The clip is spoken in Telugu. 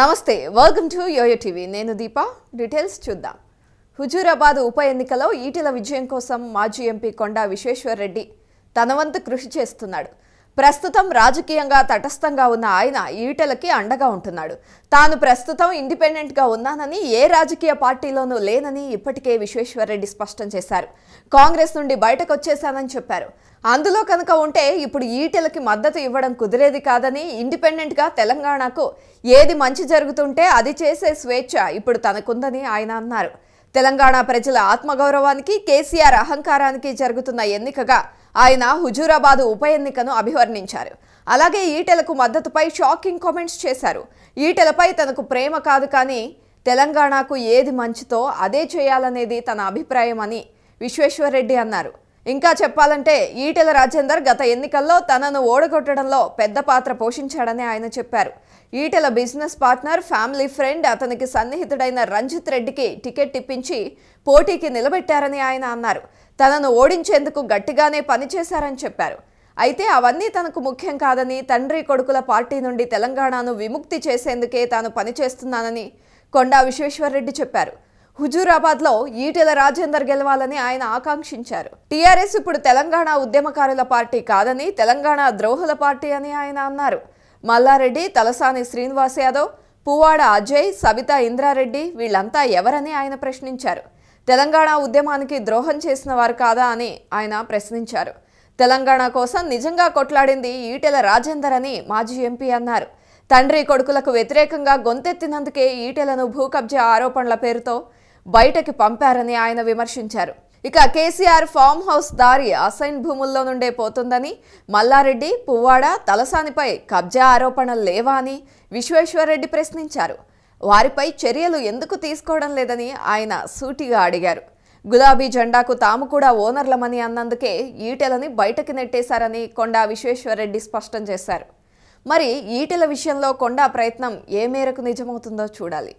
నమస్తే వెల్కమ్ టు యోయో టీవీ నేను దీప డీటెయిల్స్ చూద్దాం హుజూరాబాద్ ఉప ఎన్నికలో ఈటెల విజయం కోసం మాజీ ఎంపీ కొండా విశ్వేశ్వర్ రెడ్డి తన వంతు కృషి చేస్తున్నాడు ప్రస్తుతం రాజకీయంగా తటస్థంగా ఉన్న ఆయన ఈటలకి అండగా ఉంటున్నాడు తాను ప్రస్తుతం ఇండిపెండెంట్గా ఉన్నానని ఏ రాజకీయ పార్టీలోనూ లేనని ఇప్పటికే విశ్వేశ్వరరెడ్డి స్పష్టం చేశారు కాంగ్రెస్ నుండి బయటకు వచ్చేశానని చెప్పారు అందులో కనుక ఉంటే ఇప్పుడు ఈటెలకి మద్దతు ఇవ్వడం కుదిరేది కాదని ఇండిపెండెంట్గా తెలంగాణకు ఏది మంచి జరుగుతుంటే అది చేసే స్వేచ్ఛ ఇప్పుడు తనకుందని ఆయన అన్నారు తెలంగాణ ప్రజల ఆత్మగౌరవానికి కేసీఆర్ అహంకారానికి జరుగుతున్న ఎన్నికగా ఆయన హుజూరాబాద్ ఉప ఎన్నికను అభివర్ణించారు అలాగే ఈటెలకు మద్దతుపై షాకింగ్ కామెంట్స్ చేశారు ఈటెలపై తనకు ప్రేమ కాదు కానీ తెలంగాణకు ఏది మంచితో అదే చేయాలనేది తన అభిప్రాయం అని విశ్వేశ్వర్రెడ్డి అన్నారు ఇంకా చెప్పాలంటే ఈటెల రాజేందర్ గత ఎన్నికల్లో తనను ఓడగొట్టడంలో పెద్ద పాత్ర పోషించాడని ఆయన చెప్పారు Etela business partner family friend అతనికి సన్నిహితుడైన రంజిత్ రెడ్డికి టికెట్ ఇప్పించి పోటీకి నిలబెట్టారని ఆయన అన్నారు తనను ఓడించేందుకు గట్టిగానే పనిచేశారని చెప్పారు అయితే అవన్నీ తనకు ముఖ్యం కాదని తండ్రి కొడుకుల పార్టీ నుండి తెలంగాణను విముక్తి చేసేందుకే తాను పనిచేస్తున్నానని కొండా విశ్వేశ్వరరెడ్డి చెప్పారు హుజూరాబాద్లో ఈటెల రాజేందర్ గెలవాలని ఆయన ఆకాంక్షించారు టీఆర్ఎస్ ఇప్పుడు తెలంగాణ ఉద్యమకారుల పార్టీ కాదని తెలంగాణ ద్రోహుల పార్టీ అని ఆయన అన్నారు మల్లారెడ్డి తలసాని శ్రీనివాస్ యాదవ్ పువ్వాడ అజయ్ సబితా ఇంద్రారెడ్డి వీళ్ళంతా ఎవరని ఆయన ప్రశ్నించారు తెలంగాణ ఉద్యమానికి ద్రోహం చేసిన వారు కాదా అని ఆయన ప్రశ్నించారు తెలంగాణ కోసం నిజంగా కొట్లాడింది ఈటెల రాజేందర్ అని మాజీ ఎంపీ అన్నారు తండ్రి కొడుకులకు వ్యతిరేకంగా గొంతెత్తినందుకే ఈటెలను భూ ఆరోపణల పేరుతో బయటకి పంపారని ఆయన విమర్శించారు ఇక కేసీఆర్ ఫామ్ హౌస్ దారి అసైన్ భూముల్లో నుండే పోతుందని మల్లారెడ్డి పువ్వాడ తలసానిపై కబ్జా ఆరోపణలు లేవా అని విశ్వేశ్వర్రెడ్డి ప్రశ్నించారు వారిపై చర్యలు ఎందుకు తీసుకోవడం లేదని ఆయన సూటిగా అడిగారు గులాబీ జెండాకు తాము కూడా ఓనర్లమని అన్నందుకే ఈటెలని బయటకు నెట్టేశారని కొండా విశ్వేశ్వరరెడ్డి స్పష్టం చేశారు మరి ఈటెల విషయంలో కొండా ప్రయత్నం ఏ మేరకు నిజమవుతుందో చూడాలి